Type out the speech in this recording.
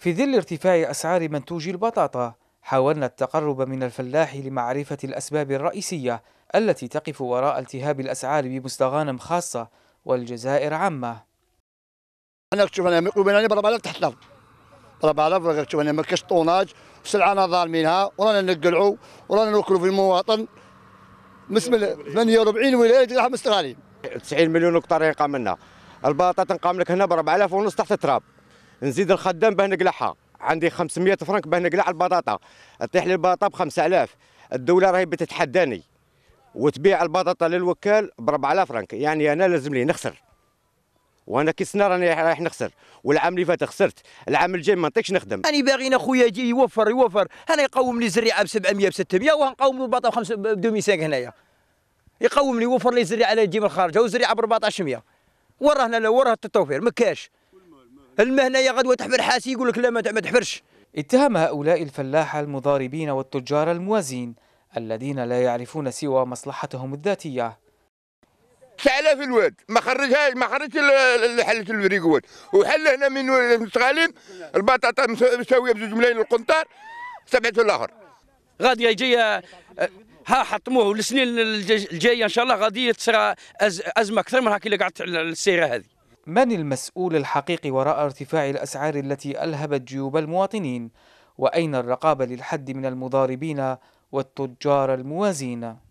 في ظل ارتفاع أسعار منتوج البطاطا حاولنا التقرب من الفلاح لمعرفة الأسباب الرئيسية التي تقف وراء التهاب الأسعار بمستغانم خاصة والجزائر عامة أنا كتشوف أنا أنا بربع ألف تحت الأرض بربع آلاف شوف أنا ما كاش طوناج سلعنا ظالمينها ورانا نقلعوا ورانا ناكلوا في المواطن الله 48 ولاية راح مستغالين 90 مليون طريقة لنا البطاطا تنقام لك هنا ب 4000 ونص تحت التراب نزيد الخدام باه نقلعها عندي 500 فرنك باه نقلع البطاطا تطيح لي البطاطا ب 5000 الدوله راهي بتتحداني وتبيع البطاطا للوكال ب 4000 فرنك يعني انا لازم لي نخسر وانا كي سنه راني رايح نخسر والعام اللي فات خسرت العام الجاي ما نطيقش نخدم انا باغي اخويا يجي يوفر يوفر انا يقوم لي زريعه ب 700 ب 600 ونقوم له البطاطا ب 5 2500 هنايا يقوم لي يوفر لي زريعه على جيب الخارجه وزريعه ب 1400 وراهنا لا وراه التوفير ما كاش المهنه يا غدوه تحفر حاسي يقول لك لا ما تحفرش اتهم هؤلاء الفلاح المضاربين والتجار الموازين الذين لا يعرفون سوى مصلحتهم الذاتيه سعلا في الواد ما خرجها ما خرجش حلت البريقوات وحل هنا من المشغالين البطاطا مساويه بزوج ملايين القنطار سبعه الاخر غادي يجي آه، ها حطموه والسنين الجايه ان شاء الله غادي تصير ازمه اكثر من هاك اللي قعدت على السيره هذه من المسؤول الحقيقي وراء ارتفاع الأسعار التي ألهبت جيوب المواطنين؟ وأين الرقابة للحد من المضاربين والتجار الموازين؟